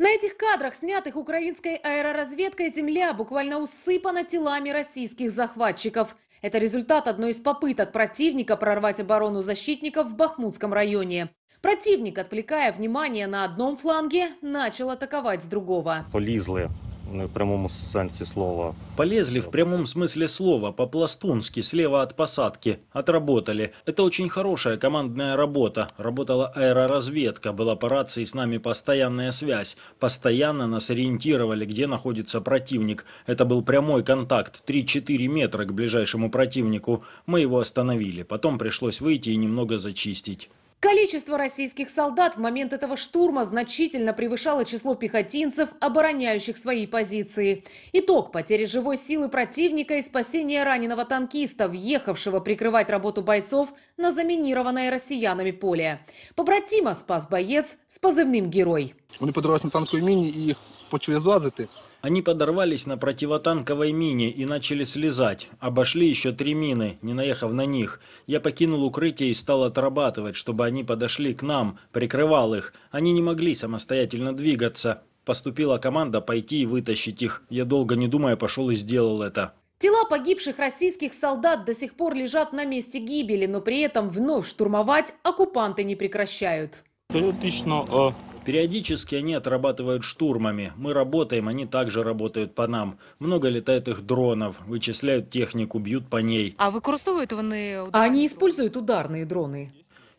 На этих кадрах, снятых украинской аэроразведкой, земля буквально усыпана телами российских захватчиков. Это результат одной из попыток противника прорвать оборону защитников в Бахмутском районе. Противник, отвлекая внимание на одном фланге, начал атаковать с другого. Полезли ну, в прямом слова. Полезли в прямом смысле слова, по-пластунски, слева от посадки. Отработали. Это очень хорошая командная работа. Работала аэроразведка, была по рации с нами постоянная связь. Постоянно нас ориентировали, где находится противник. Это был прямой контакт, 3-4 метра к ближайшему противнику. Мы его остановили. Потом пришлось выйти и немного зачистить. Количество российских солдат в момент этого штурма значительно превышало число пехотинцев, обороняющих свои позиции. Итог потери живой силы противника и спасение раненого танкиста, въехавшего прикрывать работу бойцов на заминированное россиянами поле. Побратима спас боец с позывным «Герой». Они подорвались на танковой мине и почали залазить. Они подорвались на противотанковой мине и начали слезать. Обошли еще три мины, не наехав на них. Я покинул укрытие и стал отрабатывать, чтобы они подошли к нам, прикрывал их. Они не могли самостоятельно двигаться. Поступила команда пойти и вытащить их. Я долго не думая пошел и сделал это. Тела погибших российских солдат до сих пор лежат на месте гибели, но при этом вновь штурмовать оккупанты не прекращают. Периодично э, Периодически они отрабатывают штурмами. Мы работаем, они также работают по нам. Много летает их дронов, вычисляют технику, бьют по ней. А використовують вони ударні? Они используют ударные дроны.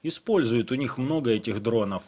Используют, у них много этих дронов.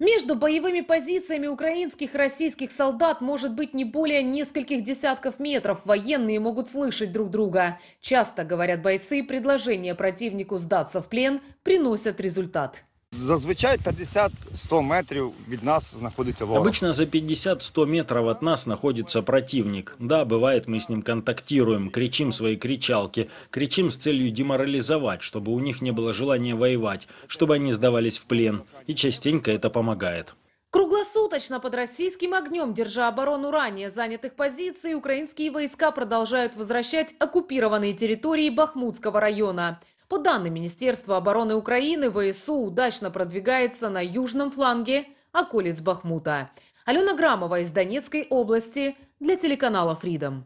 Между боевыми позициями украинских и российских солдат может быть не более нескольких десятков метров. Военные могут слышать друг друга. Часто, говорят бойцы, предложение противнику сдаться в плен приносят результат. Зазвичай 50-100 метров от нас находится ворог. Обычно за 50-100 метров от нас находится противник. Да, бывает, мы с ним контактируем, кричим свои кричалки, кричим с целью деморализовать, чтобы у них не было желания воевать, чтобы они сдавались в плен. И частенько это помогает. Круглосуточно под российским огнем, держа оборону ранее занятых позиций, украинские войска продолжают возвращать оккупированные территории Бахмутского района. По данным Министерства обороны Украины, ВСУ удачно продвигается на южном фланге околиц Бахмута. Алена Грамова из Донецкой области для телеканала Freedom.